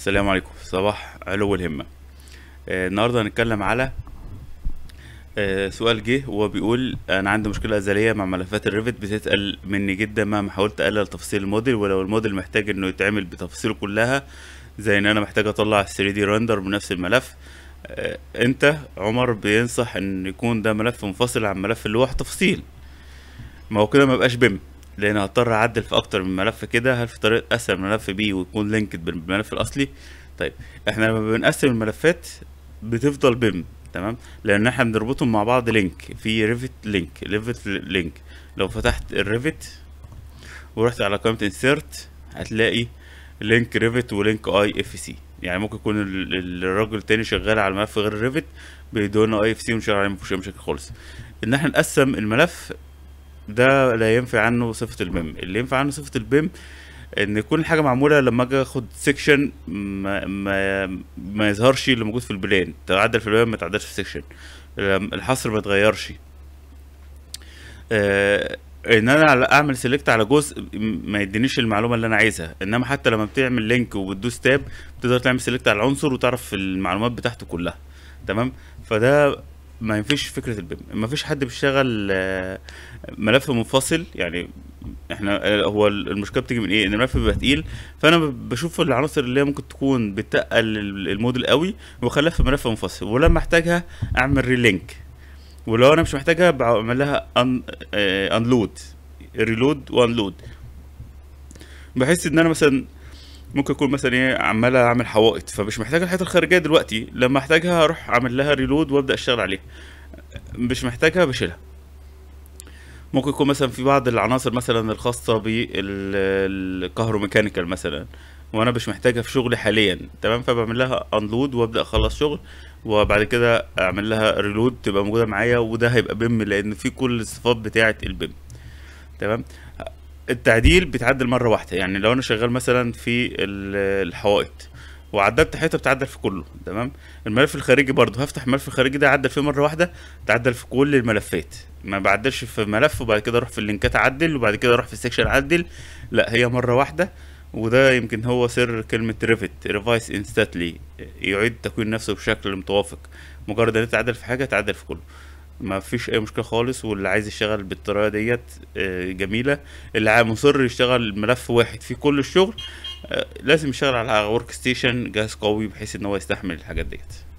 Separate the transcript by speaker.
Speaker 1: السلام عليكم صباح علو الهمة آه النهاردة هنتكلم على آه سؤال جه وهو بيقول أنا عندي مشكلة أزلية مع ملفات الريفت بتتقل مني جدا مهما حاولت أقلل تفصيل الموديل ولو الموديل محتاج إنه يتعمل بتفاصيله كلها زي إن أنا محتاج أطلع 3 d رندر بنفس الملف آه أنت عمر بينصح إن يكون ده ملف منفصل عن ملف اللوح تفصيل ما هو كده مبقاش بيم لان هضطر اعدل في اكتر من ملف كده هل في طريقه اقسم ملف بي ويكون لينكد بالملف الاصلي طيب احنا لما بنقسم الملفات بتفضل بيم تمام لان احنا بنربطهم مع بعض لينك في ريفت لينك ريفت لينك لو فتحت الريفت ورحت على قائمه انسيرت هتلاقي لينك ريفت ولينك اي اف سي يعني ممكن يكون الراجل التاني شغال على الملف غير ريفت بدون اي اف سي ومش عارف مفيش مشاكل خالص ان احنا نقسم الملف ده لا ينفي عنه صفه البيم اللي ينفع عنه صفه البيم ان كل حاجة معموله لما اجي اخد سيكشن ما, ما, ما يظهرش اللي موجود في البلان تعدل في البلان ما تعدلش في سيكشن الحصر ما تغيرش آه ان انا اعمل سيلكت على جزء ما يدينيش المعلومه اللي انا عايزها انما حتى لما بتعمل لينك وبتدوس تاب بتقدر تعمل سيلكت على العنصر وتعرف المعلومات بتاعته كلها تمام فده ما ينفيش فكره البيم ما فيش حد بيشتغل آه، ملف منفصل يعني احنا آه، هو المشكله بتيجي من ايه ان الملف بيبقى تقيل فانا بشوف العناصر اللي هي ممكن تكون بتقل الموديل قوي واخليها في ملف منفصل ولما احتاجها اعمل ريلينك ولو انا مش محتاجها بعمل لها انلود ريلود وانلود بحس ان انا مثلا ممكن اكون مثلا ايه عمال اعمل حوائط فمش محتاج الحيطه الخارجيه دلوقتي لما احتاجها اروح اعمل لها ريلود وابدا اشتغل عليها مش محتاجها بشيلها ممكن يكون مثلا في بعض العناصر مثلا الخاصه بالكهروميكانيكال مثلا وانا مش محتاجها في شغلي حاليا تمام فبعمل لها انلود وابدا اخلص شغل وبعد كده اعمل لها ريلود تبقى موجوده معايا وده هيبقى بيم لان في كل الصفات بتاعه البيم تمام التعديل بيتعدل مره واحده يعني لو انا شغال مثلا في الحوائط وعدلت حته بتعدل في كله تمام الملف الخارجي برضه هفتح الملف الخارجي ده اعدل فيه مره واحده تعدل في كل الملفات ما بعدلش في ملف وبعد كده اروح في اللينكات اعدل وبعد كده اروح في السكشن اعدل لا هي مره واحده وده يمكن هو سر كلمة ريفيت ريفايس انستاتلي يعيد تكوين نفسه بشكل متوافق مجرد ان تعدل في حاجة تعدل في كله ما فيش اي مشكله خالص واللي عايز يشتغل بالطريقه ديت آه، جميله اللي مصر يشتغل ملف واحد في كل الشغل آه، لازم يشتغل على ورك ستيشن جهاز قوي بحيث ان هو يستحمل الحاجات ديت